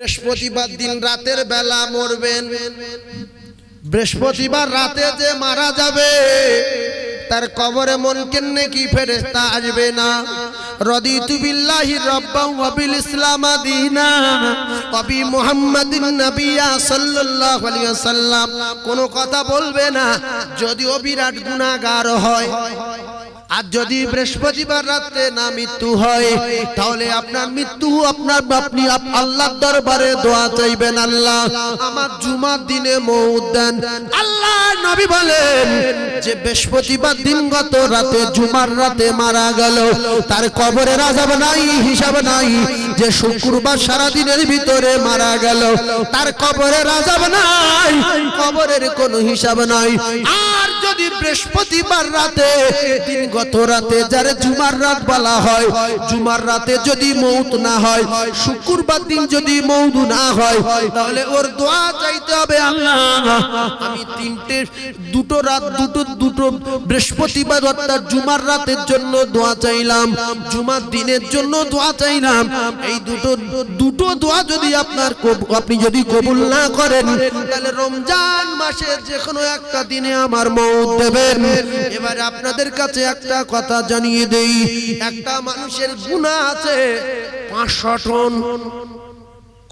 বৃহস্পতিবার দিন রাতের বেলা মরবেন বৃহস্পতিবার রাতে যে মারা যাবে তার কবরে মন কেন কি ফেরেস্তা আসবে না কোন কোনো কথা বলবে না যদিও বিরাট গুণাগার হয় আর যদি বৃহস্পতিবার রাতে না মৃত্যু হয় তাহলে আপনার মৃত্যু আপনার আপনি আল্লাহ দরবারে দোয়া চাইবেন আল্লাহ আমার জুমার দিনে মৌত দেন আল্লাহ নবী বলেন যে বৃহস্পতিবার দিন গত রাতে জুমার রাতে মারা গেল তার কবরে রাজাব নাই হিসাব নাই যে শুক্রবার সারা দিনের ভিতরে মারা গেল তার কবরে রাজাব নাই কবরের কোনো হিসাব নাই আর যদি বৃহস্পতিবার রাতে দিন গত রাতে যার জুমার রাত বলা হয় জুমার রাতে যদি মৌত না হয় শুক্রবার দিন যদি মৌদু না হয় তাহলে ওর দোয়া চাইতে হবে আল্লাহ আমি তিনটে দুটো রাত দুটো দুটো বৃহস্পতিবার অর্থাৎ জুমার রাতের জন্য দোয়া চাইলাম জুমার দিনের জন্য দোয়া চাইলাম এই দুটো দুটো দোয়া যদি আপনার আপনি যদি কবুল না করেন তাহলে রমজান মাসের যে কোনো একটা দিনে আমার মৌত দেবেন এবারে আপনাদের কাছে একটা একটা কথা জানিয়ে দেই একটা মানুষের গুণা আছে পাঁচশো টন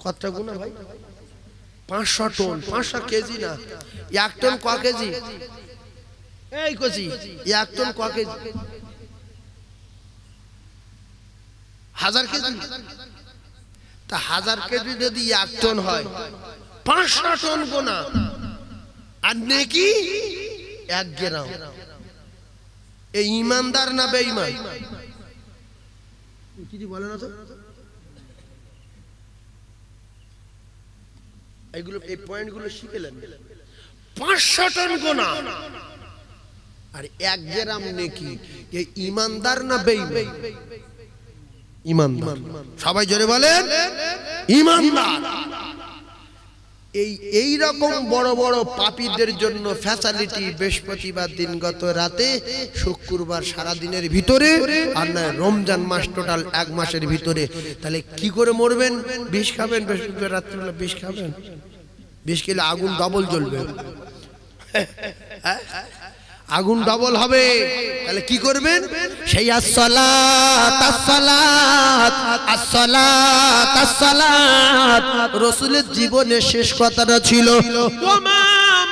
কত গুণা ভাই পাঁচশো টন পাঁচশো কেজি না এক টন ক কেজি এই কচি এক টন ক কেজি হাজার কেজি তা হাজার কেজি যদি এক টন হয় পাঁচশো টন গোনা আর নেকি এক গ্রাম এই ইমানদার না বেঈমান কিছু বলে না তো এইগুলো এই পয়েন্টগুলো শিখেলেন পাঁচশো টন গোনা আর এক গ্রাম নেকি এই ইমানদার না বেঈমান ইমানদার সবাই জোরে বলেন ইমানদার এই এই রকম বড় বড় পাপীদের জন্য ফ্যাসালিটি বৃহস্পতিবার দিনগত রাতে শুক্রবার সারা দিনের ভিতরে আর না রমজান মাস টোটাল এক মাসের ভিতরে তাহলে কি করে মরবেন বিষ খাবেন বৃহস্পতিবার রাত্রিবেলা বিষ খাবেন বিষ খেলে আগুন ডবল জ্বলবে হ্যাঁ আগুন ডবল হবে তাহলে কি করবেন সেই রসুলের জীবনে শেষ কথাটা ছিল তোমার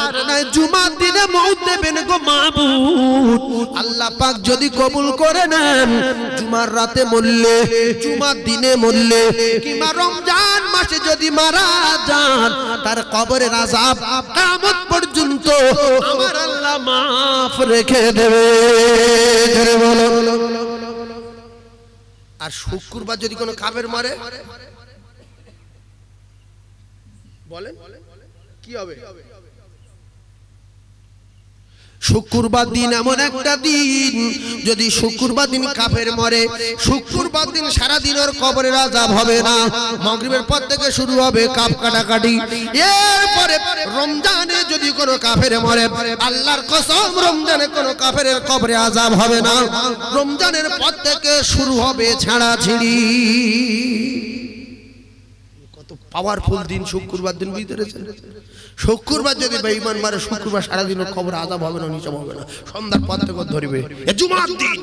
আর নয় জুমার দিনে মৌত দেবেন গো মাহবুব আল্লাহ পাক যদি কবুল করে নেন জুমার রাতে মরলে জুমার দিনে মরলে কিমা রমজান মাসে যদি মারা যান তার কবরে আযাব কিয়ামত পর্যন্ত আমার আল্লাহ মাফ রেখে দেবে বলো আর শুক্রবার যদি কোনো কাফের মরে বলেন কি হবে শুক্রবার দিন এমন একটা দিন যদি শুক্রবার দিন কাফের মরে শুক্রবার দিন সারাদিন ওর কবরের আজাব হবে না মগরিবের পর থেকে শুরু হবে কাপ কাটাকাটি এরপরে রমজানে যদি কোনো কাফের মরে আল্লাহর কসম রমজানে কোনো কাফের কবরে আজাব হবে না রমজানের পর থেকে শুরু হবে ছিড়ি পাওয়ারফুল দিন শুক্রবার দিন বুঝতে পেরেছেন শুক্রবার যদি বেঈমান মারে শুক্রবার সারাদিন খবর আদাব হবে না নিচব হবে না সন্ধ্যার পর থেকে ধরিবে জুমার দিন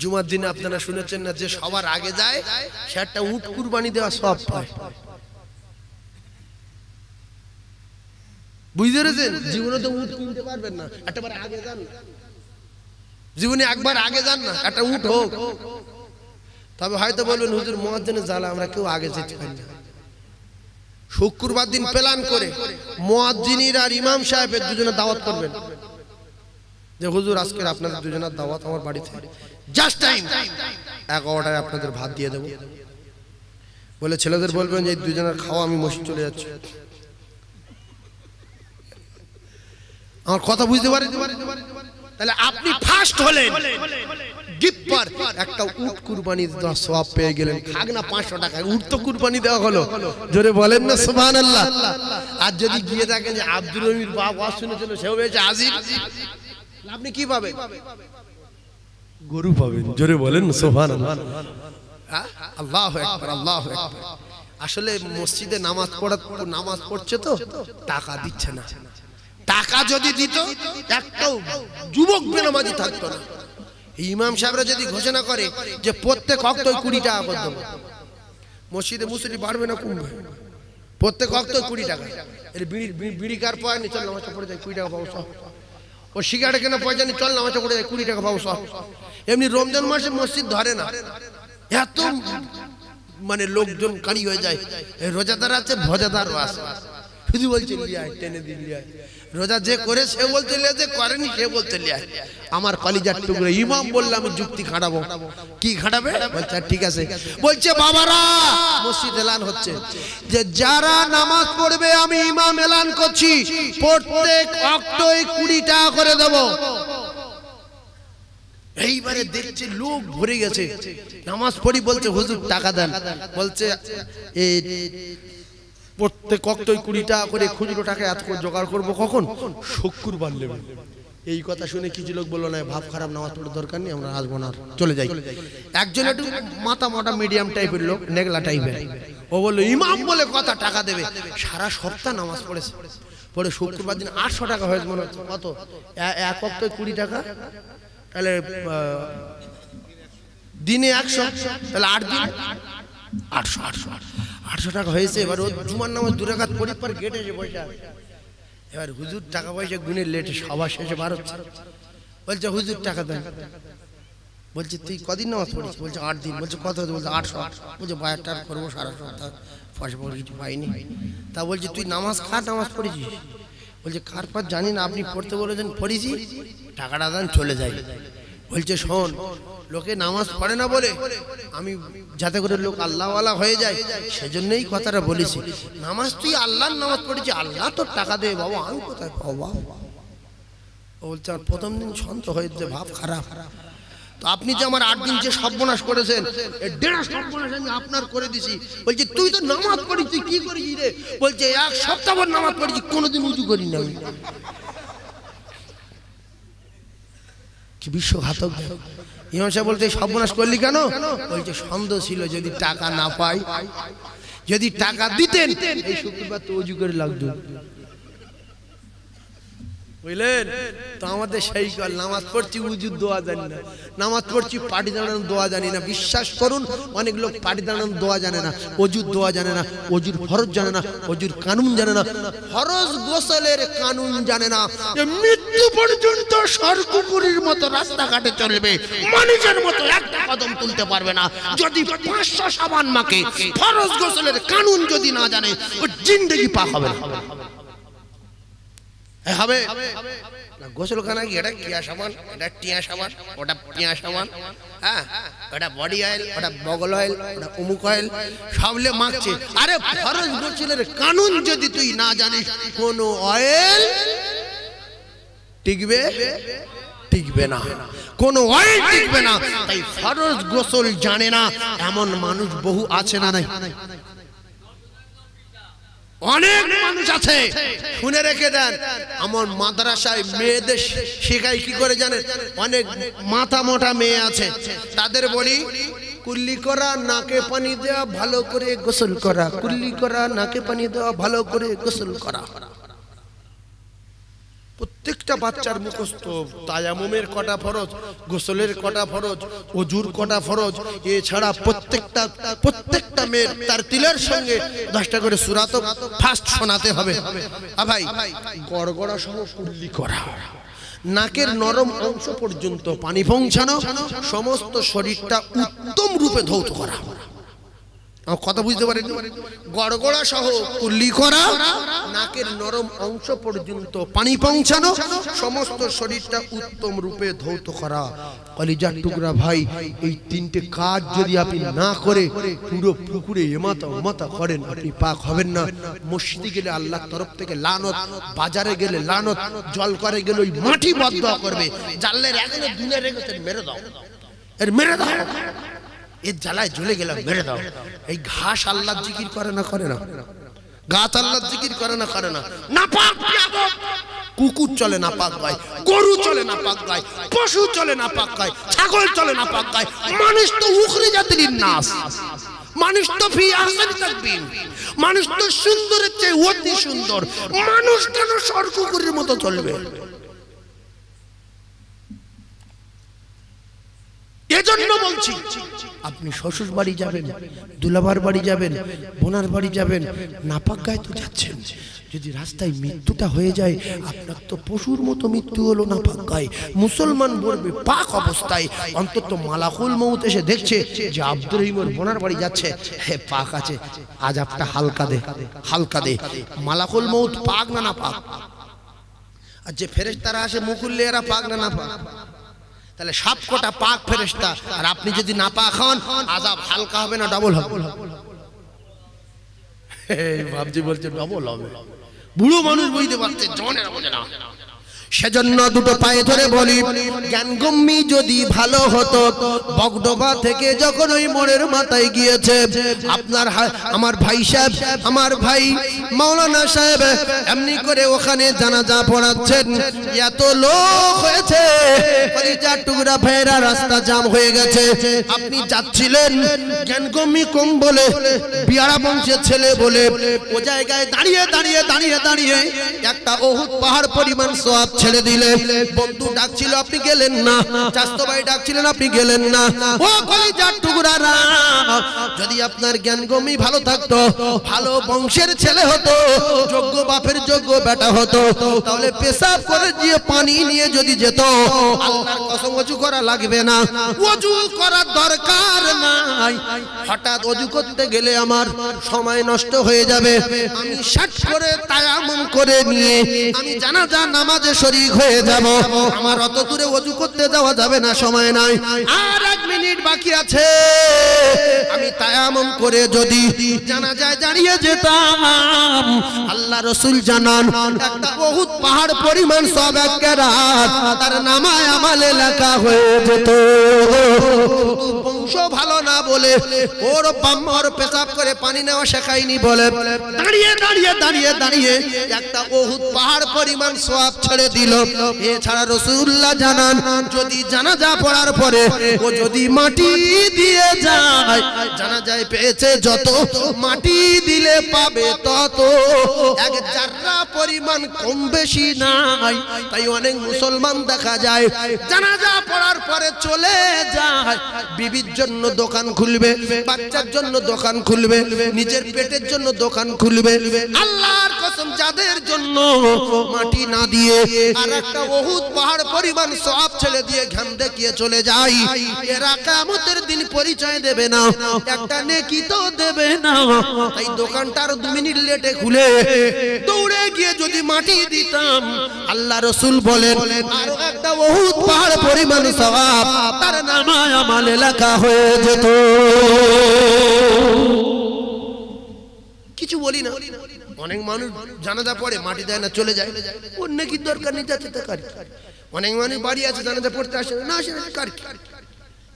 জুমার দিনে আপনারা শুনেছেন না যে সবার আগে যায় সে একটা উট কুরবানি দেওয়া সব পায় বুঝতে পেরেছেন জীবনে তো উট কিনতে পারবেন না একটাবার আগে যান জীবনে একবার আগে যান না একটা উট হোক তবে হয়তো বলবেন হুজুর মোয়াজ্জেনের জ্বালা আমরা কেউ আগে যেতে পারি না শুক্রবার দিন প্ল্যান করে মোয়াজ্জিনীর আর ইমাম সাহেবের দুজনে দাওয়াত করবেন যে হুজুর আজকের আপনাদের দুজনের দাওয়াত আমার বাড়িতে জাস্ট টাইম এগারোটায় আপনাদের ভাত দিয়ে দেবো বলে ছেলেদের বলবেন যে দুজনের খাওয়া আমি মসজিদ চলে যাচ্ছি আমার কথা বুঝতে পারি তাহলে আপনি ফার্স্ট হলেন গিপার একটা উট কুরবানি দেওয়া সব পেয়ে গেলেন খাগ না পাঁচশো টাকা উট তো কুরবানি দেওয়া হলো জোরে বলেন না সুবহান আল্লাহ আর যদি গিয়ে থাকেন যে আব্দুল রহির বাপ শুনে শুনেছিল সেও হয়েছে আজিব আপনি কি পাবেন গরু পাবেন জোরে বলেন সোভান আল্লাহ আল্লাহ আসলে মসজিদে নামাজ পড়া নামাজ পড়ছে তো টাকা দিচ্ছে না টাকা যদি দিত একটাও যুবক বেনামাজি থাকতো না ইমাম সাহেবরা যদি ঘোষণা করে যে প্রত্যেক অক্ত কুড়ি টাকা করে দেবো মসজিদে মুসলি বাড়বে না কমবে প্রত্যেক অক্ত কুড়ি টাকা এর বিড়ি বিড়ি কার পাওয়া নি চল নামাজটা পড়ে যায় কুড়ি টাকা পাবো ও সিগারেট কেন পয়সা নি চল নামাজটা পড়ে যায় কুড়ি টাকা পাবো এমনি রমজান মাসে মসজিদ ধরে না এত মানে লোকজন কারি হয়ে যায় রোজাদার আছে ভজাদারও আছে শুধু বলছে লিয়ায় টেনে দিন লিয়ায় রোজা যে করে সে বলতে লিয়া যে করেনি সে বলতে লিয়ায় আমার কলিজার টুকরো ইমাম বললে আমি যুক্তি খাটাবো কি খাটাবে বলছে ঠিক আছে বলছে বাবারা মসজিদ এলান হচ্ছে যে যারা নামাজ পড়বে আমি ইমাম এলান করছি প্রত্যেক অক্টই কুড়ি টাকা করে দেবো এইবারে দেখছে লোক ভরে গেছে নামাজ পড়ি বলছে হুজুর টাকা দেন বলছে প্রত্যেক অক্টই কুড়ি টাকা করে খুচরো টাকা এত করে জোগাড় করবো কখন শক্কুর বার এই কথা শুনে কিছু লোক বললো না ভাব খারাপ নামাজ পড়ার দরকার নেই আমরা আসবো না চলে যাই একজন একটু মাথা মোটা মিডিয়াম টাইপের লোক নেগলা টাইপের ও বললো ইমাম বলে কথা টাকা দেবে সারা সপ্তাহ নামাজ পড়েছে পরে শুক্রবার দিন আটশো টাকা হয়েছে মনে হচ্ছে কত এক অক্টই কুড়ি টাকা তাহলে দিনে একশো তাহলে আট দিন আটশো আটশো আটশো আটশো টাকা হয়েছে এবার ও জুমার নামাজ দু রাখাত পড়ি পর গেটে যে বসে এবার হুজুর টাকা পয়সা গুনে লেটে সবার শেষে বার বলছে হুজুর টাকা দেন বলছে তুই কদিন নামাজ পড়িস বলছে আট দিন বলছে কত বলছে আটশো আটশো বলছে বাজার টাকা করবো সারা সপ্তাহ পয়সা পয়সা কিছু পাইনি তা বলছে তুই নামাজ খা নামাজ পড়েছিস বলছে কার পর জানি না আপনি পড়তে বলেছেন পড়েছি টাকাটা দেন চলে যাই বলছে শোন লোকে নামাজ পড়ে না বলে আমি যাতে করে লোক আল্লাহওয়ালা হয়ে যায় সেজন্যই কথাটা বলেছি নামাজ তুই আল্লাহর নামাজ পড়েছি আল্লাহ তোর টাকা দেবে বাবা আমি কোথায় বাবা বলছে আর প্রথম দিন সন্ত হয়েছে ভাব খারাপ তো আপনি যে আমার আট দিন যে সর্বনাশ করেছেন দেড়া সর্বনাশ আমি আপনার করে দিছি বলছে তুই তো নামাজ পড়িস তুই কি করিস রে বলছে এক সপ্তাহ পর নামাজ পড়েছি কোনোদিন উঁচু করি না আমি কি বিশ্বঘাতক হিমাংসা সাহেব বলছে সর্বনাশ করলি কেন বলছে সন্দেহ ছিল যদি টাকা না পাই যদি টাকা দিতেন এই শুক্রবার তো অজু করে লাগতো বুঝলেন তো আমাদের সেই কাল নামাজ পড়ছি উজুর দোয়া জানি না নামাজ পড়ছি পাটি দাঁড়ানোর দোয়া জানি না বিশ্বাস করুন অনেক লোক পাটি দাঁড়ানোর দোয়া জানে না অজুর দোয়া জানে না অজুর ফরজ জানে না অজুর কানুন জানে না ফরজ গোসলের কানুন জানে না মৃত্যু পর্যন্ত সরকুপুরীর মতো রাস্তাঘাটে চলবে মানুষের মতো একটা কদম তুলতে পারবে না যদি পাঁচশো সাবান মাকে ফরজ গোসলের কানুন যদি না জানে ওর জিন্দগি পা হবে না হ্যাঁ, হবে গোসলখানা কি এটা কিয়া সামান এটা টিয়া সামান ওটা পিয়া সামান হ্যাঁ ওটা বডি অয়েল ওটা বগল অয়েল ওটা অমুক অয়েল সবলে মাখছে আরে ফরজ গোসলের কানুন যদি তুই না জানিস কোন অয়েল টিকবে টিকবে না কোন অয়েল টিকবে না তাই ফরজ গোসল জানে না এমন মানুষ বহু আছে না নাই অনেক মানুষ আছে শুনে রেখে দেন আমার মাদ্রাসায় মেয়েদের শেখায় কি করে জানেন অনেক মাথা মোটা মেয়ে আছে তাদের বলি কুল্লি করা নাকে পানি দেওয়া ভালো করে গোসল করা কুল্লি করা নাকে পানি দেওয়া ভালো করে গোসল করা প্রত্যেকটা বাচ্চার মুখস্থ তায়ামুমের কটা ফরজ গোসলের কটা ফরজ অজুর কটা ফরজ এছাড়া প্রত্যেকটা প্রত্যেকটা মেয়ের তার তিলের সঙ্গে দশটা করে সুরাত ফার্স্ট শোনাতে হবে ভাই গড়গড়া সহ কুল্লি করা নাকের নরম অংশ পর্যন্ত পানি পৌঁছানো সমস্ত শরীরটা উত্তম রূপে ধৌত করা কথা বুঝতে পারেন গড়গড়া সহ কুল্লি করা নাকের নরম অংশ পর্যন্ত পানি পৌঁছানো সমস্ত শরীরটা উত্তম রূপে ধৌত করা কলিজার টুকরা ভাই এই তিনটে কাজ যদি আপনি না করে পুরো পুকুরে এমাতা ওমাতা করেন আপনি পাক হবেন না মসজিদে গেলে আল্লাহ তরফ থেকে লানত বাজারে গেলে লানত জল করে গেলে ওই মাটি বদ করবে জানলে রেখে দুনিয়া রেখেছেন মেরে দাও এর মেরে দাও এর জ্বালায় জ্বলে গেলাম মেরে দাও এই ঘাস আল্লাহ জিকির করে না করে না গাছ আল্লাহ জিকির করে না করে না না পাক কুকুর চলে না পাক গায় গরু চলে না পাক গায় পশু চলে না পাক গায় ছাগল চলে না পাক গায় মানুষ তো উখরে জাতির নাস মানুষ তো ফি মানুষ তো সুন্দরের চেয়ে অতি সুন্দর মানুষ কেন স্বর্গপুরীর মতো চলবে এজন্য বলছি আপনি শ্বশুর বাড়ি যাবেন দুলাবার বাড়ি যাবেন বোনার বাড়ি যাবেন নাপাক তো যাচ্ছেন যদি রাস্তায় মৃত্যুটা হয়ে যায় আপনার তো পশুর মতো মৃত্যু হলো না পাক্কায় মুসলমান বলবে পাক অবস্থায় অন্তত মালাকুল মৌত এসে দেখছে যে আব্দুর রহিমর বোনার বাড়ি যাচ্ছে হ্যাঁ পাক আছে আজ আপটা হালকা দে হালকা দে মালাকুল মৌত পাক না না পাক আর যে তারা আসে মুকুল্লে এরা পাক না না পাক তাহলে সব কটা পাক ফেরেস্তা আর আপনি যদি না পাক হন আজাব হালকা হবে না ডবল হবে ভাবছি বলছে ডবল হবে বুড়ো মানুষ বুঝতে পারছে জনের বোঝে না সেজন্য দুটো পায়ে ধরে বলি গম্মি যদি ভালো হতো বগডোবা থেকে যখন ওই মনের মাথায় গিয়েছে আপনার আমার ভাই সাহেব আমার ভাই মাওলানা সাহেব এমনি করে ওখানে জানাজা পড়াচ্ছেন এত লোক হয়েছে পরিচার টুকরা ফেরা রাস্তা জাম হয়ে গেছে আপনি যাচ্ছিলেন গম্মি কম বলে পিয়ারা বংশের ছেলে বলে ও জায়গায় দাঁড়িয়ে দাঁড়িয়ে দাঁড়িয়ে দাঁড়িয়ে একটা ওহুদ পাহাড় পরিমাণ সব ছেড়ে দিলে বন্ধু ডাকছিল আপনি গেলেন না চাস্ত ভাই ডাকছিলেন আপনি গেলেন না ও কলিজার টুকরারা যদি আপনার গমি ভালো থাকতো ভালো বংশের ছেলে হতো যোগ্য বাপের যোগ্য বেটা হতো তাহলে পেশাব করে দিয়ে পানি নিয়ে যদি যেত আল্লাহর কসম অজু করা লাগবে না অজু করার দরকার নাই হঠাৎ অজু করতে গেলে আমার সময় নষ্ট হয়ে যাবে আমি ষাট করে তায়ামম করে নিয়ে আমি জানাজা নামাজে শরীক হয়ে যাব আমার অত দূরে অজু করতে যাওয়া যাবে না সময় নাই আর এক মিনিট বাকি আছে আমি তায়ামম করে যদি যায় দাঁড়িয়ে যেতাম আল্লাহ রসুল জানান একটা বহুত পাহাড় পরিমাণ সব তার নামায় আমালে লেখা হয়ে যেত বংশ ভালো না বলে ওর পাম্মর পেশাব করে পানি নেওয়া শেখায়নি বলে দাঁড়িয়ে দাঁড়িয়ে দাঁড়িয়ে দাঁড়িয়ে একটা বহুত পাহাড় পরিমাণ সব ছেড়ে দিল এছাড়া রসুল্লাহ জানান যদি জানাজা পড়ার পরে ও যদি মাটি দিয়ে যায় যায় পেয়েছে যত মাটি দিলে পাবে তত এক যারা পরিমাণ কম বেশি নাই তাই অনেক মুসলমান দেখা যায় জানাজা পড়ার পরে চলে যায় বিবির জন্য দোকান খুলবে বাচ্চার জন্য দোকান খুলবে নিজের পেটের জন্য দোকান খুলবে আল্লাহর কসম যাদের জন্য মাটি না দিয়ে আর একটা বহুত পাহাড় পরিমাণ সব ছেলে দিয়ে ঘ্যাম দেখিয়ে চলে যাই এরা কামতের দিন পরিচয় দেবে না একটা নেকি তো দেবে না এই দোকানটা আরো দু মিনিট লেটে খুলে দৌড়ে গিয়ে যদি মাটি দিতাম আল্লাহ রসুল বলেন আরো একটা বহুত পাহাড় পরিমাণ সব তার নামায় আমার এলাকা হয়ে যেত কিছু বলি না অনেক মানুষ জানাজা পড়ে মাটি দেয় না চলে যায় অন্য কি দরকার নেই যাতে অনেক মানুষ বাড়ি আছে জানাজা পড়তে আসে না আসে না কার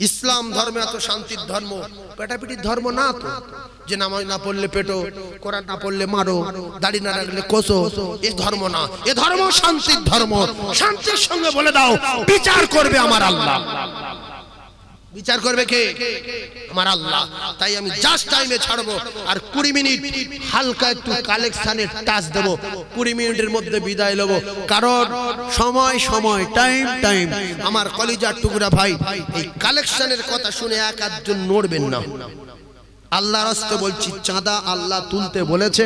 ইসলাম ধর্মে এত শান্তির ধর্ম পেটাপিটির ধর্ম না তো যে নামাজ না পড়লে পেটো কোরআন না পড়লে মারো দাড়ি না রাখলে কোসো এ ধর্ম না এ ধর্ম শান্তির ধর্ম শান্তির সঙ্গে বলে দাও বিচার করবে আমার আল্লাহ বিচার করবে কে আমার আল্লাহ তাই আমি জাস্ট টাইমে ছাড়বো আর কুড়ি মিনিট হালকা একটু কালেকশানের টাচ দেবো কুড়ি মিনিটের মধ্যে বিদায় নেবো কারণ সময় সময় টাইম টাইম আমার কলিজার টুকরা ভাই এই কালেকশনের কথা শুনে এক আধজন নড়বেন না আল্লাহ হস্তে বলছি চাঁদা আল্লাহ তুলতে বলেছে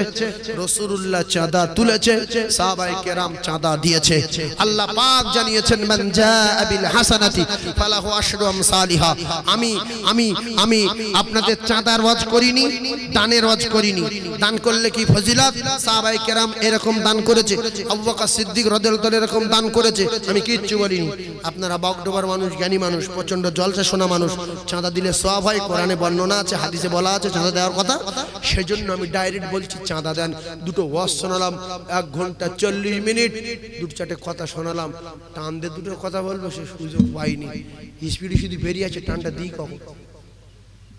রসুল্লাহ চাঁদা তুলেছে সাহাবাই কেরাম চাঁদা দিয়েছে আল্লাহ পাক জানিয়েছেন মান হাসানাতি ফালাহু আশরু আমসালিহা আমি আমি আমি আপনাদের চাঁদার ওয়াজ করিনি দানের ওয়াজ করিনি দান করলে কি ফজিলত সাহাবাই কেরাম এরকম দান করেছে আবু বকর সিদ্দিক রাদিয়াল্লাহু তাআলা এরকম দান করেছে আমি কিচ্ছু বলিনি আপনারা বকডোবার মানুষ জ্ঞানী মানুষ প্রচন্ড জলসা শোনা মানুষ চাঁদা দিলে সওয়াব হয় কোরআনে বর্ণনা আছে হাদিসে বলা বলা আছে চাঁদা দেওয়ার কথা সেজন্য আমি ডাইরেক্ট বলছি চাঁদা দেন দুটো ওয়াজ শোনালাম এক ঘন্টা চল্লিশ মিনিট দুটো চারটে কথা শোনালাম টান দিয়ে দুটো কথা বলবো সে সুযোগ পাইনি স্পিডে শুধু বেরিয়ে আছে টানটা দিই কখন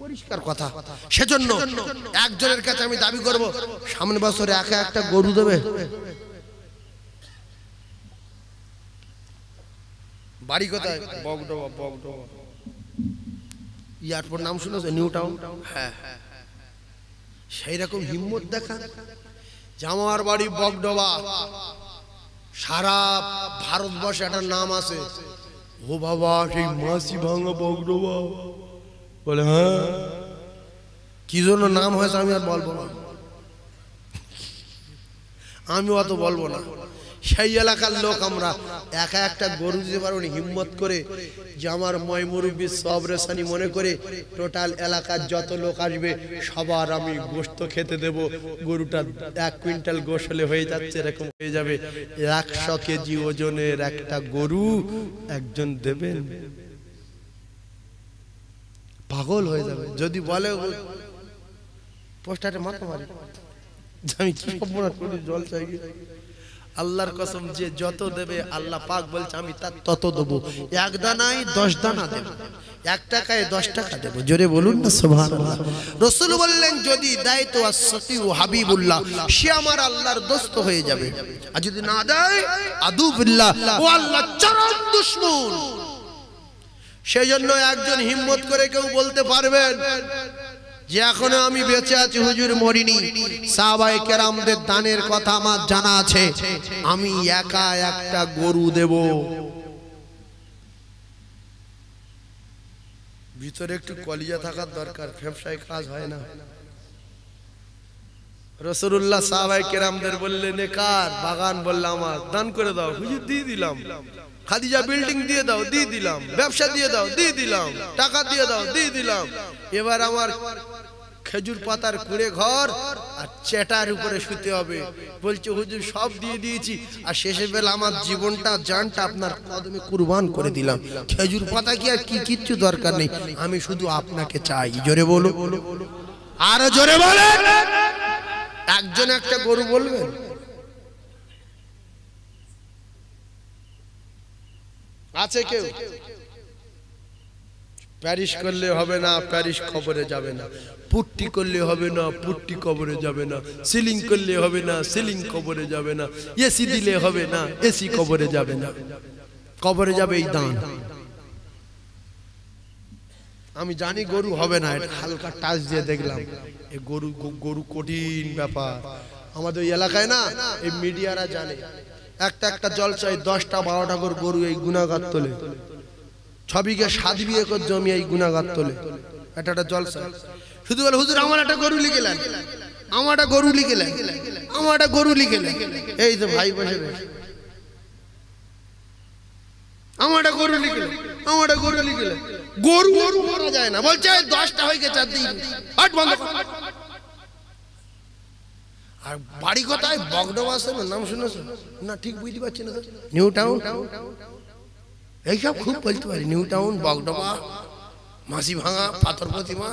পরিষ্কার কথা সেজন্য একজনের কাছে আমি দাবি করব সামনে বছরে একা একটা গরু দেবে বাড়ি কোথায় বগডোবা বগডোবা এয়ারপোর্ট নাম শুনেছ নিউ টাউন হ্যাঁ সেই রকম হিম্মত দেখা জামার বাড়ি বগডবা সারা ভারতবর্ষে একটা নাম আছে ও বাবা সেই মাসি ভাঙা বগডবা বলে হ্যাঁ কি জন্য নাম হয়েছে আমি আর বলবো না আমি অত বলবো না সেই এলাকার লোক আমরা একা একটা গরু দিতে পারবো হিম্মত করে যে আমার সব রেশানি মনে করে টোটাল এলাকার যত লোক আসবে সবার আমি গোস্ত খেতে দেব গরুটা এক কুইন্টাল গোস হলে হয়ে যাচ্ছে এরকম হয়ে যাবে একশো কেজি ওজনের একটা গরু একজন দেবেন পাগল হয়ে যাবে যদি বলে পোস্টারে মাথা মারি আমি জল চাই আল্লাহর কসম যে যত দেবে আল্লাহ পাক বলছে আমি তার তত দেবো এক দানাই দশ দানা দেব এক টাকায় দশ টাকা দেবো জোরে বলুন না সোভান রসুল বললেন যদি দেয় তো ও হাবিবুল্লাহ সে আমার আল্লাহর দোস্ত হয়ে যাবে আর যদি না দেয় আদুবুল্লাহ ও আল্লাহ চরম দুশ্মন সেই জন্য একজন হিম্মত করে কেউ বলতে পারবেন যে এখনো আমি বেঁচে আছি হুজুর মরিনি সাহাবাই কেরামদের দানের কথা আমার জানা আছে আমি একা একটা গরু দেব ভিতরে একটু কলিজা থাকার দরকার ফেফসায় কাজ হয় না রসুল্লাহ সাহাবাই কেরামদের বললেন কার বাগান বললাম আমার দান করে দাও হুজুর দিয়ে দিলাম খাদিজা বিল্ডিং দিয়ে দাও দিয়ে দিলাম ব্যবসা দিয়ে দাও দিয়ে দিলাম টাকা দিয়ে দাও দিয়ে দিলাম এবার আমার খেজুর পাতার কুড়ে ঘর আর চেটার উপরে শুতে হবে বলছে হুজুর সব দিয়ে দিয়েছি আর শেষে বেলা আমার জীবনটা জানটা আপনার কদমে কুরবান করে দিলাম খেজুর পাতা কি আর কি কিচ্ছু দরকার নেই আমি শুধু আপনাকে চাই জোরে বলো আরো জোরে বলে একজন একটা গরু বলবেন আছে কেউ প্যারিস করলে হবে না প্যারিস খবরে যাবে না পুট্টি করলে হবে না পুট্টি কবরে যাবে না সিলিং করলে হবে না সিলিং কবরে যাবে না এসি দিলে হবে না এসি কবরে যাবে না কবরে যাবে এই দান আমি জানি গরু হবে না এটা হালকা টাচ দিয়ে দেখলাম এই গরু গরু কঠিন ব্যাপার আমাদের এলাকায় না এই মিডিয়ারা জানে একটা একটা জলসায় দশটা বারোটা করে গরু এই গুণাগার তোলে ছবিকে সাত বিয়ে করে জমি এই গুণাগার তোলে একটা একটা জলসা শুধু বলে হুজুর আমার একটা গরু লিখে লেন আমার একটা গরু লিখে লেন আমার একটা গরু লিখে লেন এই তো ভাই বসে আমার একটা গরু লিখে আমার একটা গরু লিখে গরু গরু মারা যায় না বলছে দশটা হয়ে গেছে আর বন্ধ আর বাড়ি কোথায় বগডবাসেন নাম শুনেছেন না ঠিক বুঝতে পারছি না নিউ টাউন এইসব খুব বলতে পারি নিউ টাউন বগডবা মাসি ভাঙা পাথর প্রতিমা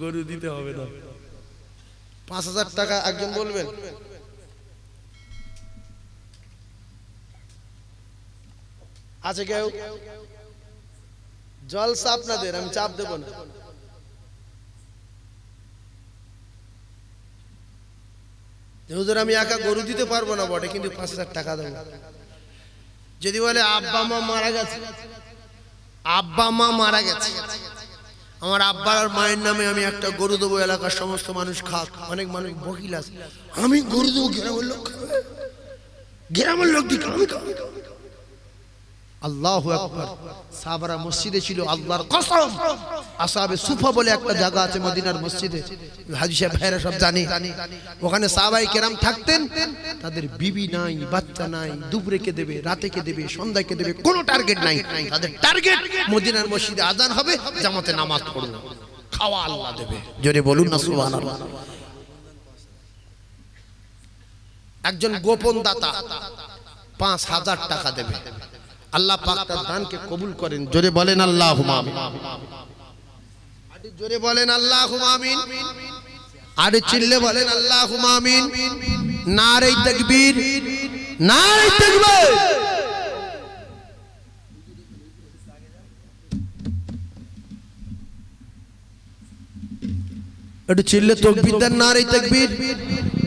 গরু দিতে হবে না পাঁচ হাজার টাকা একজন বলবেন আছে কেউ জলসা আপনাদের আমি চাপ দেবো না হুজুর আমি একা গরু দিতে পারবো না বটে কিন্তু পাঁচ হাজার টাকা দেবো যদি বলে আব্বা মা মারা গেছে আব্বা মা মারা গেছে আমার আব্বার আর মায়ের নামে আমি একটা গরু দেবো এলাকার সমস্ত মানুষ খাক অনেক মানুষ বকিল আছে আমি গরু দেবো গ্রামের লোক গ্রামের লোক দিকে আমি আল্লাহ আকবর সাবরা মসজিদে ছিল আল্লাহর কসম আসাবে সুফা বলে একটা জায়গা আছে মদিনার মসজিদে হাজি সাহেব ভাইরা সব জানে ওখানে সাবাই কেরাম থাকতেন তাদের বিবি নাই বাচ্চা নাই দুপুরে কে দেবে রাতে কে দেবে সন্ধ্যায় কে দেবে কোনো টার্গেট নাই তাদের টার্গেট মদিনার মসজিদে আজান হবে জামাতে নামাজ পড়বে খাওয়া আল্লাহ দেবে জোরে বলুন না সুবহানাল্লাহ একজন গোপন দাতা পাঁচ হাজার টাকা দেবে আল্লাহ পাক তার দানকে কবুল করেন জোরে বলেন আল্লাহ জোরে বলেন আল্লাহ হুমামিন চিল্লে বলেন আল্লাহ না রে তকবীর না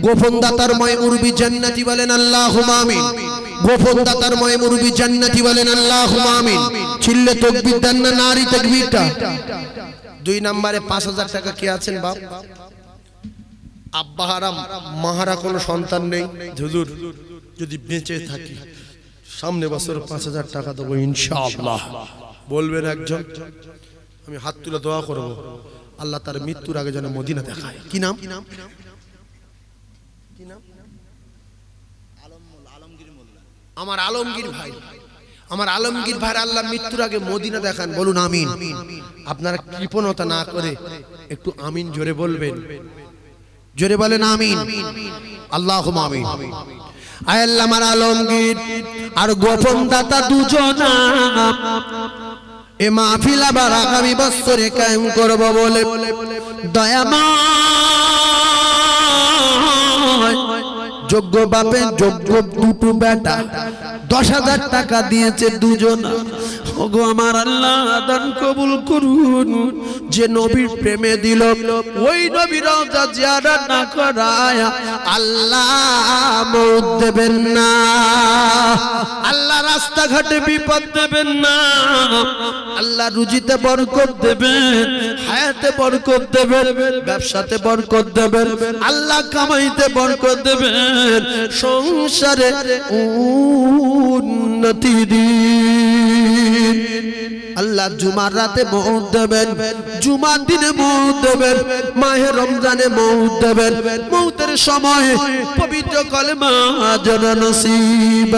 গোপন দাতার ময় উর্বি জান্নাতি বলেন আল্লাহ হুমামিন গোপন দাতার ময় মুরবি জান্নাতি বলেন আল্লাহ আমিন ছিল্লে তকবির দেন না নারী তকবিরটা দুই নম্বরে পাঁচ হাজার টাকা কে আছেন বাপ আব্বা হারাম মাহারা কোনো সন্তান নেই হুজুর যদি বেঁচে থাকি সামনে বছর পাঁচ হাজার টাকা দেবো ইনশাআল্লাহ বলবেন একজন আমি হাত তুলে দোয়া করব আল্লাহ তার মৃত্যুর আগে যেন মদিনা দেখায় কি নাম কি নাম আমার আলমগীর ভাই আমার আলমগীর ভাই আল্লাহ মৃত্যুর আগে মদিনা দেখান বলুন আমিন আপনারা কৃপণতা না করে একটু আমিন জোরে বলবেন জোরে বলেন আমিন আল্লাহ আমিন আলমগীর আর গোপন দাতা দুজন এ মাহফিল আবার আগামী বছরে কায়ম করবো বলে মা যোগ্য বাপে যোগ্য দুটো বেটা দশ হাজার টাকা দিয়েছে দুজন ওগো আমার আল্লাহ আদান কবুল করুন যে নবীর প্রেমে দিল ওই নবীর জিয়ারা না করায় আল্লাহ মৌত দেবেন না আল্লাহ রাস্তাঘাটে বিপদ দেবেন না আল্লাহ রুজিতে বরকত দেবেন হায়াতে বরকত দেবেন ব্যবসাতে বরকত দেবেন আল্লাহ কামাইতে বরকত দেবেন সংসারে ও আল্লাহ জুমার রাতে মৌত দেবেন জুমার দিনে মৌত দেবেন মাহে রমজানে মৌত দেবেন মৌতের সময় পবিত্র নসিব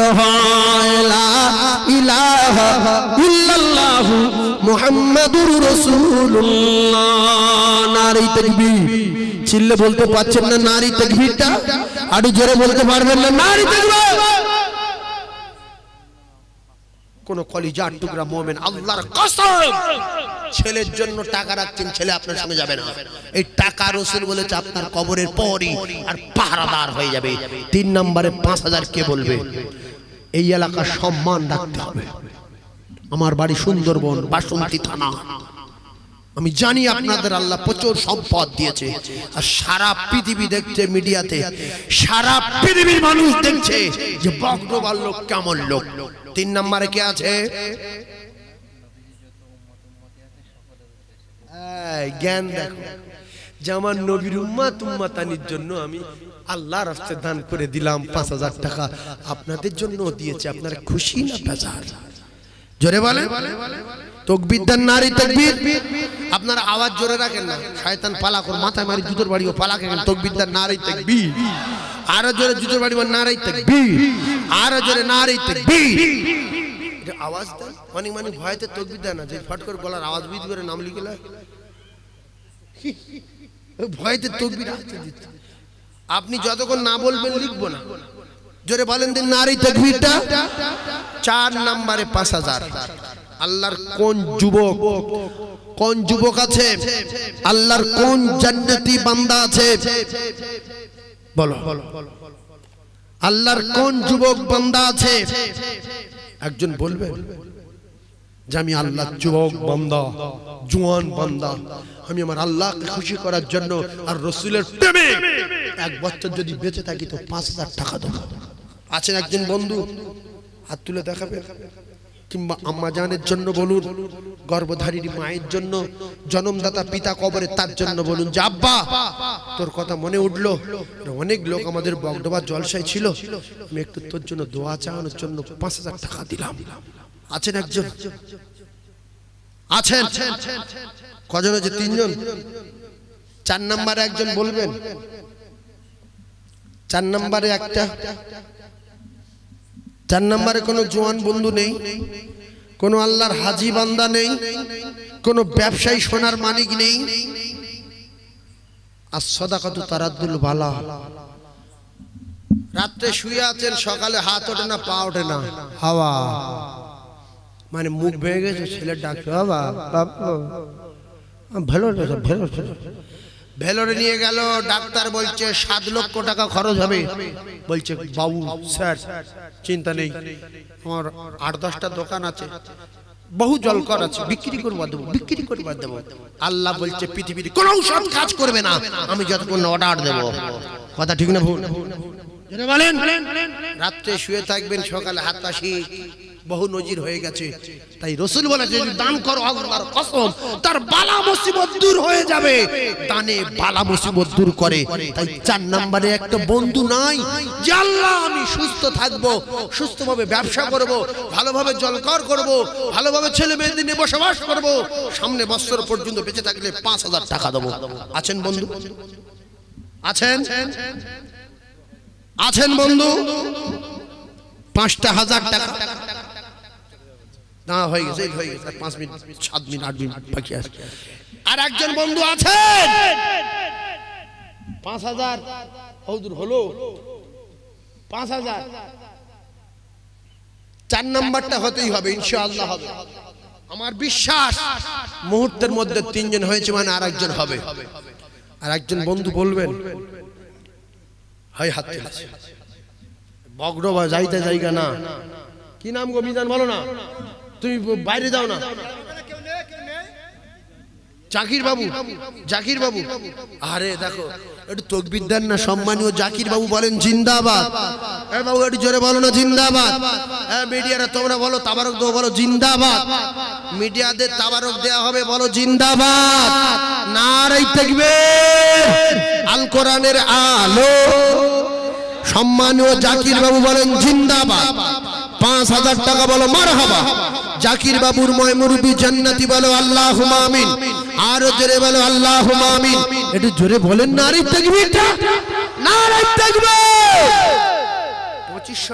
নারী তাকবীর চিল্লে বলতে পারছেন না নারী তাকবীরটা আরো জোরে বলতে পারবেন না নারী তাকবীর কোন কলিজার টুকরা মোমেন আল্লাহর কসম ছেলের জন্য টাকা রাখছেন ছেলে আপনার সামনে যাবে না এই টাকা রসুল বলেছে আপনার কবরের পরই আর পাহারাদার হয়ে যাবে তিন নম্বরে পাঁচ হাজার কে বলবে এই এলাকার সম্মান রাখতে হবে আমার বাড়ি সুন্দরবন বাসন্তী থানা আমি জানি আপনাদের আল্লাহ প্রচুর সম্পদ দিয়েছে আর সারা পৃথিবী দেখছে মিডিয়াতে সারা পৃথিবীর মানুষ দেখছে যে বক্রবার লোক কেমন লোক তিন নম্বরে কে আছে জ্ঞান দেখো যে আমার নবীর উম্মা জন্য আমি আল্লাহ রাস্তায় দান করে দিলাম পাঁচ হাজার টাকা আপনাদের জন্য দিয়েছে আপনারা খুশি না বেজার জোরে বলে তকবিদ্যার নারী তকবির আপনার আওয়াজ জোরে রাখেন না শয়তান পালা কর মাথায় মারি জুতোর বাড়িও পালা খেলেন তকবিদ্যার নারী তকবির আরো জোরে জুতোর বাড়ি নারী তকবির আরো জোরে নারী তকবির আওয়াজ অনেক মানে ভয়তে তকবির দেয় না যে ফট করে গলার আওয়াজ বিদ করে নাম লিখে ভয়তে তকবির আপনি যতক্ষণ না বলবেন লিখবো না জোরে বলেন যে নারী তকবিরটা চার নাম্বারে পাঁচ হাজার আল্লাহর কোন যুবক কোন যুবক আছে আল্লাহর কোন জান্নাতি বান্দা আছে বলো আল্লাহর কোন যুবক বান্দা আছে একজন বলবে যে আমি আল্লাহ যুবক বান্দা জুয়ান বান্দা আমি আমার আল্লাহকে খুশি করার জন্য আর রসুলের প্রেমে এক বছর যদি বেঁচে থাকি তো পাঁচ হাজার টাকা দেবো আছেন একজন বন্ধু হাত তুলে দেখাবে কিংবা আম্মাজানের জন্য বলুন গর্ভধারীর মায়ের জন্য জন্মদাতা পিতা কবরে তার জন্য বলুন যে আব্বা তোর কথা মনে উঠলো অনেক লোক আমাদের বগডবা জলসায় ছিল আমি একটু তোর জন্য দোয়া চাওয়ানোর জন্য পাঁচ হাজার টাকা দিলাম আছেন একজন আছেন কজন আছে তিনজন চার নাম্বারে একজন বলবেন চার নাম্বারে একটা চার নম্বরে কোনো জোয়ান বন্ধু নেই কোনো আল্লাহর হাজি বান্দা নেই কোনো ব্যবসায়ী সোনার মালিক নেই আর কত তারাদ্দুল ভালা রাত্রে শুয়ে আছেন সকালে হাত ওঠে না পা ওঠে না হাওয়া মানে মুখ ভেঙে গেছে ছেলে ডাক্তার বাবা ভালো ভালো ভেলোরে নিয়ে গেল ডাক্তার বলছে সাত লক্ষ টাকা খরচ হবে বলছে বাবু স্যার চিন্তা নেই আমার আট দশটা দোকান আছে বহু জলকর আছে বিক্রি করব দেব বিক্রি করব দেব আল্লাহ বলছে পৃথিবীর কোনো ঔষধ কাজ করবে না আমি যতক্ষণ অর্ডার দেবো কথা ঠিক না ভুল বলেন রাত্রে শুয়ে থাকবেন সকালে হাতাশি বহু নজির হয়ে গেছে তাই রসুল বলে যদি দান করো আল্লাহর কসম তার বালা মুসিবত দূর হয়ে যাবে দানে বালা মুসিবত দূর করে তাই চার নম্বরে একটা বন্ধু নাই যে আল্লাহ আমি সুস্থ থাকব সুস্থভাবে ব্যবসা করব ভালোভাবে জলকর করব ভালোভাবে ছেলে মেয়েদের নিয়ে বসবাস করব সামনে বছর পর্যন্ত বেঁচে থাকলে পাঁচ হাজার টাকা দেবো আছেন বন্ধু আছেন আছেন বন্ধু পাঁচটা হাজার টাকা না হয়ে গেছে হয়ে গেছে পাঁচ মিনিট সাত মিনিট আট মিনিট বাকি আছে আর একজন বন্ধু আছে পাঁচ হাজার হৌদুর হলো পাঁচ হাজার চার নাম্বারটা হতেই হবে ইনশাআল্লাহ হবে আমার বিশ্বাস মুহূর্তের মধ্যে তিনজন হয়েছে মানে আর একজন হবে আর একজন বন্ধু বলবেন হয় হাত বগ্র বা যাইতে জায়গা না কি নাম গো মিজান বলো না তুমি বাইরে যাও না জাকির বাবু জাকির বাবু আরে দেখো একটু তকবির দেন না সম্মানীয় জাকির বাবু বলেন জিন্দাবাদ বাবু একটু জোরে বলো না জিন্দাবাদ হ্যাঁ মিডিয়ারা তোমরা বলো তাবারক দেবো বলো জিন্দাবাদ মিডিয়াদের তাবারক দেয়া হবে বলো জিন্দাবাদ না রাই থাকবে আল কোরআনের আলো সম্মানীয় জাকির বাবু বলেন জিন্দাবাদ পাঁচ হাজার টাকা বলো মার হাবা জাকির বাবুর ময়মুরবি জান্নাতি বলো আল্লাহ হুমামিন আরো জোরে বলো আল্লাহ হুমামিন একটু জোরে বলেন না আরে তাকবীরটা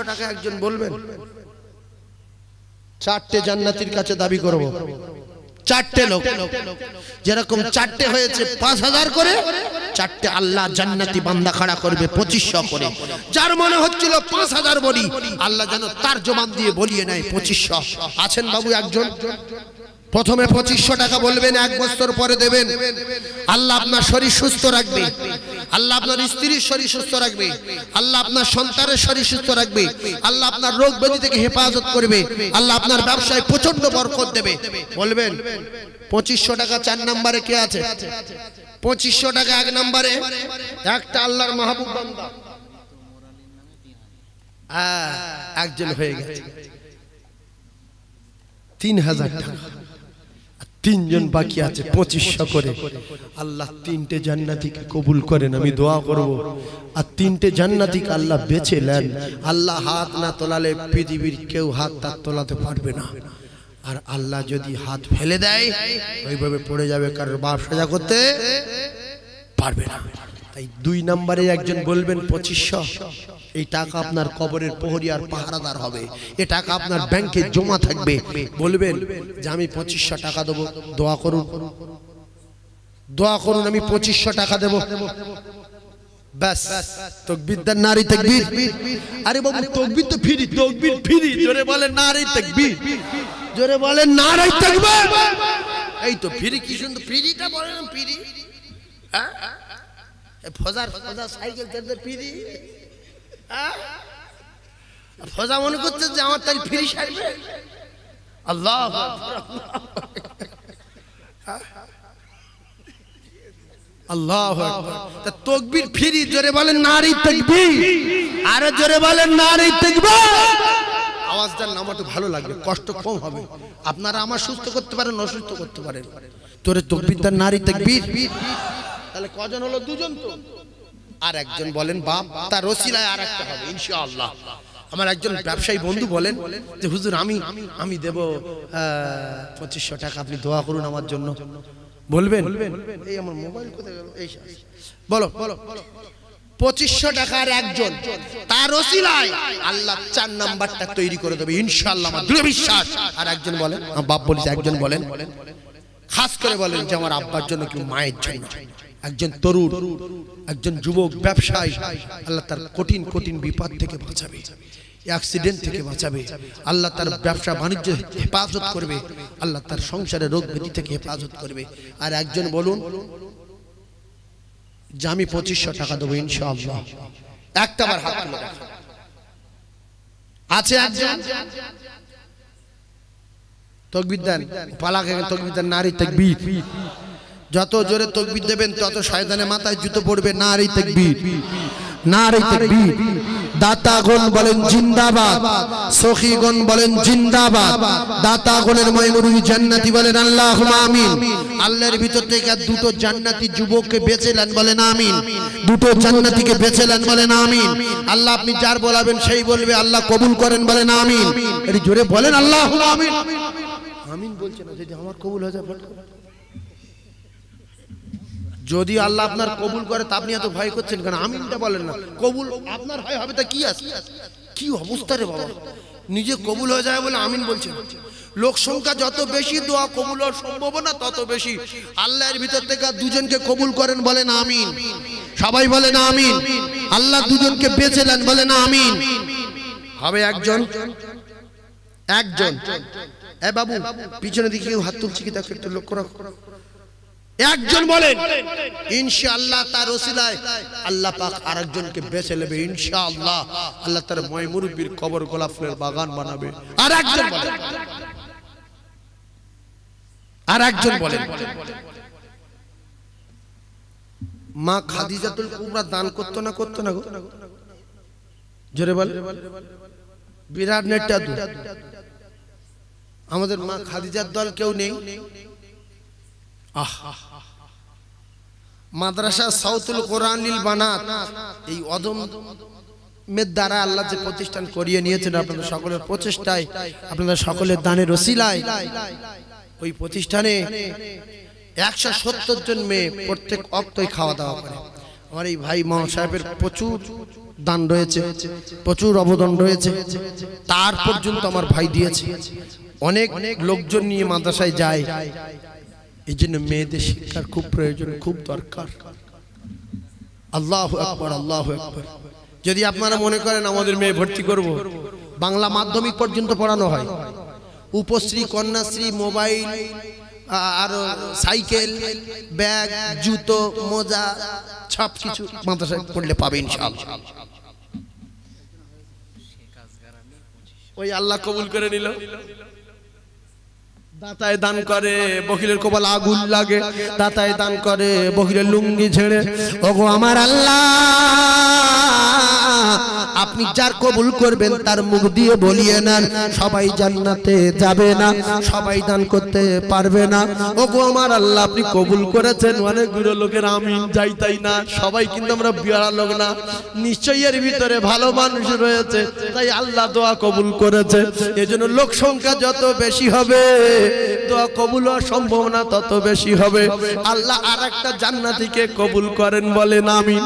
টাকা একজন বলবেন চারটে জান্নাতির কাছে দাবি করবো চারটে লোক যেরকম চারটে হয়েছে পাঁচ হাজার করে চারটে আল্লাহ জান্নাতি বান্দা খাড়া করবে পঁচিশশো করে যার মনে হচ্ছিল পাঁচ হাজার বলি আল্লাহ যেন তার জবান দিয়ে বলিয়ে নেয় পঁচিশশো আছেন বাবু একজন প্রথমে পঁচিশশো টাকা বলবেন এক বছর পরে দেবেন আল্লাহ আপনার শরীর সুস্থ রাখবে আল্লাহ আপনার স্ত্রীর শরীর সুস্থ রাখবে আল্লাহ আপনার সন্তানের শরীর সুস্থ রাখবে আল্লাহ আপনার রোগ ব্যাধি থেকে হেফাজত করবে আল্লাহ আপনার ব্যবসায় প্রচন্ড বরকত দেবে বলবেন পঁচিশশো টাকা চার নম্বরে কে আছে পঁচিশশো টাকা এক নম্বরে একটা আল্লাহর মাহবুব হ্যাঁ, একজন হয়ে গেছে তিন হাজার টাকা তিনজন বাকি আছে পঁচিশশো করে আল্লাহ তিনটে জান্নাতিকে কবুল করেন আমি দোয়া করব আর তিনটে জান্নাতিকে আল্লাহ বেছে নেন আল্লাহ হাত না তোলালে পৃথিবীর কেউ হাত তার তোলাতে পারবে না আর আল্লাহ যদি হাত ফেলে দেয় ওইভাবে পড়ে যাবে কারোর বাপ সাজা করতে পারবে না তাই দুই নম্বরে একজন বলবেন পঁচিশশো এই টাকা আপনার কবরের প্রহরী আর পাহারাদার হবে এ টাকা আপনার ব্যাংকে জমা থাকবে বলবেন যে আমি পঁচিশশো টাকা দেবো দোয়া করুন দোয়া করুন আমি পঁচিশশো টাকা দেবো ব্যাস নারী আরে বাবু তো তকবির জোরে জোরে এই তো ফিরি কি সুন্দর ফিরিটা বলেন ফিরি হ্যাঁ? ফজার ফজা সাইকেল তাদের ফিরি ফজা মনে করছে যে আমার তাই ফিরি সারবে আল্লাহ আল্লাহ তকবির ফিরি জোরে বলেন নারী তকবির আরে জোরে বলেন নারী তকবির আওয়াজ দেন আমার তো ভালো লাগবে কষ্ট কম হবে আপনারা আমার সুস্থ করতে পারেন অসুস্থ করতে পারেন তোরে তকবির তার নারী তকবির তাহলে কজন হলো দুজন তো আর একজন বলেন বাপ তার রসিলায় আর একটা হবে ইনশাআল্লাহ আমার একজন ব্যবসায়ী বন্ধু বলেন যে হুজুর আমি আমি দেব পঁচিশশো টাকা আপনি দোয়া করুন আমার জন্য বলবেন এই আমার মোবাইল কোথায় গেল এই বলো বলো পঁচিশশো টাকার একজন তার রসিলায় আল্লাহ চার নাম্বারটা তৈরি করে দেবে ইনশাল্লাহ আমার দৃঢ় বিশ্বাস আর একজন বলেন বাপ বলি একজন বলেন খাস করে বলেন যে আমার আব্বার জন্য কি মায়ের জন্য একজন তরুণ একজন যুবক ব্যবসায়ী আল্লাহ তার কঠিন কঠিন বিপদ থেকে বাঁচাবে অ্যাক্সিডেন্ট থেকে বাঁচাবে আল্লাহ তার ব্যবসা বাণিজ্য হেফাজত করবে আল্লাহ তার সংসারে রোগ ব্যাধি থেকে হেফাজত করবে আর একজন বলুন যে আমি পঁচিশশো টাকা দেবো ইনশাআল্লাহ একটা বার হাত তুলে আছে একজন তকবিদ্যান পালাকে তকবিদ্যান নারী তকবির যত জোরে তকবির দেবেন তত শয়তানের মাথায় জুতো পড়বে না আর এই তকবির না আর এই তকবির দাতাগণ বলেন জিন্দাবাদ সখীগণ বলেন জিন্দাবাদ দাতাগণের ময়মুরুহি জান্নাতি বলেন আল্লাহ আমিন আল্লাহর ভিতর থেকে দুটো জান্নাতি যুবককে বেঁচেলেন বলেন আমিন দুটো জান্নাতিকে বেঁচেলেন বলেন আমিন আল্লাহ আপনি যার বলাবেন সেই বলবে আল্লাহ কবুল করেন বলেন আমিন এটি জোরে বলেন আল্লাহ আমিন আমিন বলছে না যদি আমার কবুল হয়ে যায় যদি আল্লাহ আপনার কবুল করে তা আপনি এত ভয় করছেন কেন আমিনটা বলেন না কবুল আপনার ভয় হবে তা কি আছে কি অবস্থা রে বাবা নিজে কবুল হয়ে যায় বলে আমিন বলছেন লোক সংখ্যা যত বেশি দোয়া কবুল হওয়ার সম্ভাবনা তত বেশি আল্লাহর ভিতর থেকে দুজনকে কবুল করেন বলেন আমিন সবাই বলে না আমিন আল্লাহ দুজনকে বেঁচে নেন বলে না আমিন হবে একজন একজন এ বাবু পিছনে দিকে হাত তুলছি কি তাকে একটু লক্ষ্য রাখো একজন বলেন ইনশাআল্লাহ তার ওসিলায় আল্লাহ পাক আরেকজনকে বেছে নেবে ইনশাআল্লাহ আল্লাহ তার ময়মুরব্বীর কবর গোলাপ ফুলের বাগান বানাবে আরেকজন বলেন আরেকজন বলেন মা খাদিজাতুল কুবরা দান করতো না করতো না গো জোরে বল বিরাট নেটটা আমাদের মা খাদিজার দল কেউ নেই মাদ্রাসা সাউথুল কোরআনিল বানাত এই অদম মের দ্বারা আল্লাহ যে প্রতিষ্ঠান করিয়ে নিয়েছেন আপনাদের সকলের প্রচেষ্টায় আপনাদের সকলের দানের রসিলায় ওই প্রতিষ্ঠানে একশো সত্তর জন মেয়ে প্রত্যেক অক্তই খাওয়া দাওয়া করে আমার এই ভাই মা সাহেবের প্রচুর দান রয়েছে প্রচুর অবদান রয়েছে তার পর্যন্ত আমার ভাই দিয়েছে অনেক লোকজন নিয়ে মাদ্রাসায় যায় এই জন্য মেয়েদের শিক্ষার খুব প্রয়োজন খুব দরকার আল্লাহ একবার আল্লাহ একবার যদি আপনারা মনে করেন আমাদের মেয়ে ভর্তি করব। বাংলা মাধ্যমিক পর্যন্ত পড়ানো হয় উপশ্রী কন্যাশ্রী মোবাইল আর সাইকেল ব্যাগ জুতো মোজা সব কিছু মাদ্রাসায় পড়লে পাবে ইনশাআল্লাহ ওই আল্লাহ কবুল করে নিল দাতায় দান করে বকিলের কপাল আগুন লাগে দাতায় দান করে বকিলের লুঙ্গি ছেড়ে ওগো আমার আল্লাহ আপনি যার কবুল করবেন তার মুখ দিয়ে বলিয়ে নেন সবাই জান্নাতে যাবে না সবাই দান করতে পারবে না ও গো আমার আল্লাহ আপনি কবুল করেছেন অনেকগুলো লোকের আমিন যাই তাই না সবাই কিন্তু আমরা বিড়া লোক না নিশ্চয়ই এর ভিতরে ভালো মানুষ রয়েছে তাই আল্লাহ দোয়া কবুল করেছে এজন্য লোক সংখ্যা যত বেশি হবে দোয়া কবুল হওয়ার সম্ভাবনা তত বেশি হবে আল্লাহ আর একটা জান্নাতিকে কবুল করেন বলেন আমি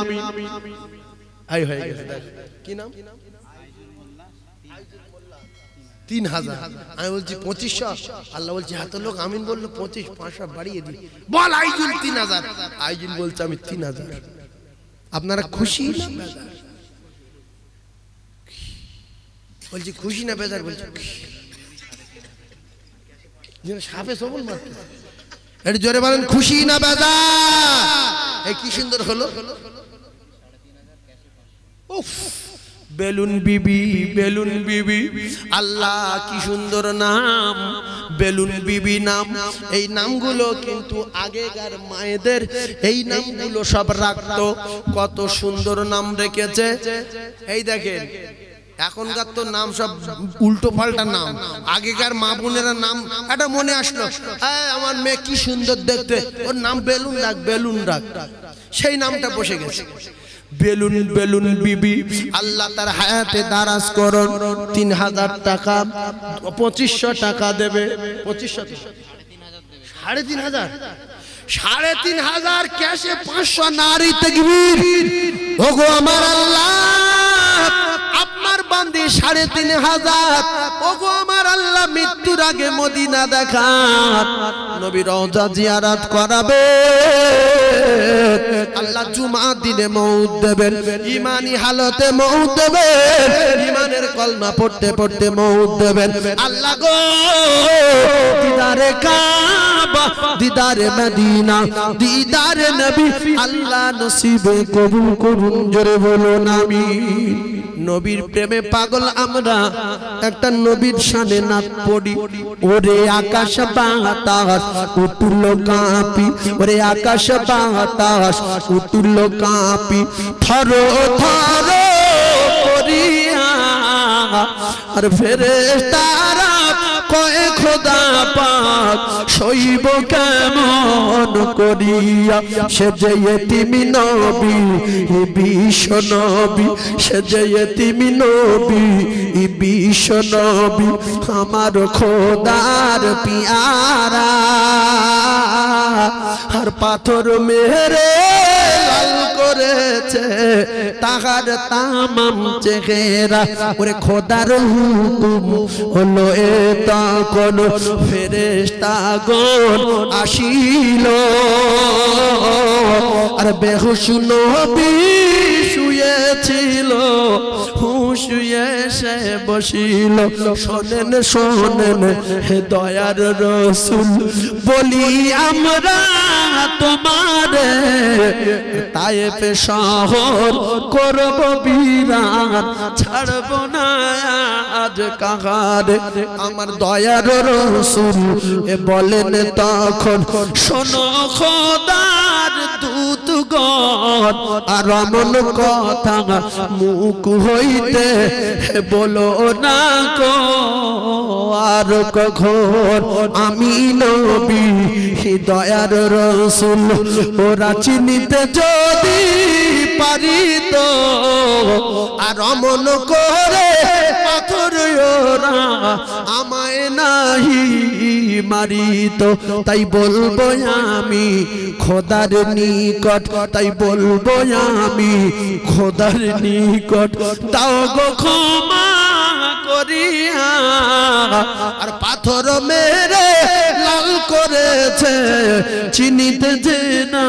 আয় হয়ে গেছে কি নাম তিন হাজার আমি বলছি পঁচিশশো আল্লাহ বলছি এত লোক আমিন বললো পঁচিশ পাঁচশো বাড়িয়ে দিই বল আইজুল তিন হাজার আইজুল বলছে আমি তিন হাজার আপনারা খুশি বলছি খুশি না বেজার বলছি সাপে সবল মারতে এটা জোরে বলেন খুশি না বেজার এই কি সুন্দর হলো উফ বেলুন বিবি বেলুন বিবি আল্লাহ কি সুন্দর নাম বেলুন বিবি নাম এই নামগুলো কিন্তু আগেকার মায়েদের এই নামগুলো সব রাখতো কত সুন্দর নাম রেখেছে এই দেখেন এখনকার তো নাম সব উল্টো পাল্টা নাম আগেকার মা বোনেরা নাম এটা মনে আসলো হ্যাঁ, আমার মেয়ে কি সুন্দর দেখতে ওর নাম বেলুন রাখ বেলুন রাখ সেই নামটা বসে গেছে বেলুন বেলুন বিবি আল্লাহ তার হায়াতে দারাজ করুন তিন হাজার টাকা পঁচিশশো টাকা দেবে পঁচিশশো সাড়ে তিন হাজার সাড়ে তিন হাজার ক্যাশে পাঁচশো নারী তেগবির ওগো আমার আল্লাহ আপনার বান্দি সাড়ে তিন হাজার ওগো আমার আল্লাহ মৃত্যুর আগে মদিনা দেখা নবীর জিয়ারাত করাবে আল্লাহ জুমা দিনে মৌত দেবেন ইমানি হালতে মৌত দেবেন ইমানের কলমা পড়তে পড়তে মৌত দেবেন আল্লাহ গো দিদারে কাবা দিদারে মদিনা দিদারে নবী আল্লাহ নসিবে কবুল করুন জোরে বলো নামি নবীর প্রেমে পাগল আমরা একটা নবীর সানে নাত পড়ি ওরে আকাশ বাতাস উঠল কাঁপি ওরে আকাশ বা বাতাস উতুল কাঁপি থর থর করিয়া আর ফেরেস্তারা কয়ে খোদা পাক শৈব কেমন করিয়া সে যে তিমি নবী বিশ্ব নবী সে যে তিমি নবী বিশ্ব নবী আমার খোদার পিয়ারা আর পাথর মেরে করেছে তাহার তামাম চেহেরা ওরে খোদার হুকুম হলো এ তখন ফেরেস্তাগণ আসিল আর বেহুশ নবী শুয়েছিল শুয়ে বসিল শোনেন শোনেন হে দয়ার রসুল বলি আমরা তোমার তাই পে শহর করব বিরান ছাড়ব না আজ আমার দয়ার রসুল এ বলেন তখন শোনো খোদা বন্ধুগণ আর এমন কথা মুখ হইতে বলো না গো আর আমি নবী দয়ার রসুল ওরা চিনিতে যদি পারিত আর অমন করে আমায় নাহি মারিত তাই বলবো আমি খোদার নিকট তাই বলবো আমি খোদার নিকট তাও গো ক্ষমা করিয়া আর পাথর মের হয়েছে চিনিতে যে না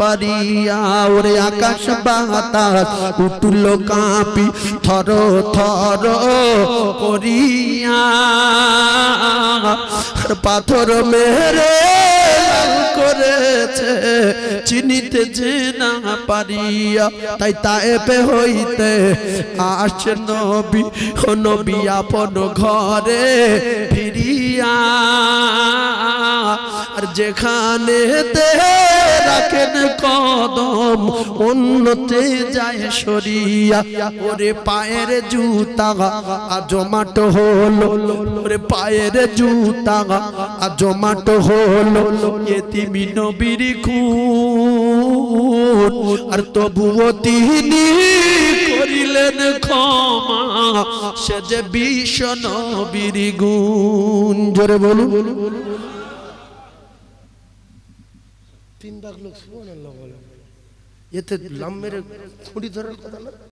পারিয়া ওরে আকাশ বাতাস উতুল কাঁপি থর থর করিয়া পাথর মেরে করেছে চিনিতে যে না পারিয়া তাই তাইপে হইতে আসে নবী নবী আপন ঘরে ফিরিয়া আর যেখানে রাখেন কদম অন্যতে যায় সরিয়া ওরে পায়ের জুতা আর জমাট হলো ওরে পায়ের জুতা আর জমাট হলো এতি প্রেমী নবীর খুন আর তবুও তিনি করিলেন ক্ষমা সে যে বিশ্ব নবীর গুণ জোরে বলু বলু তিন ভাগ লোক শুভ এতে লাম্বের খুঁড়ি ধরার কথা না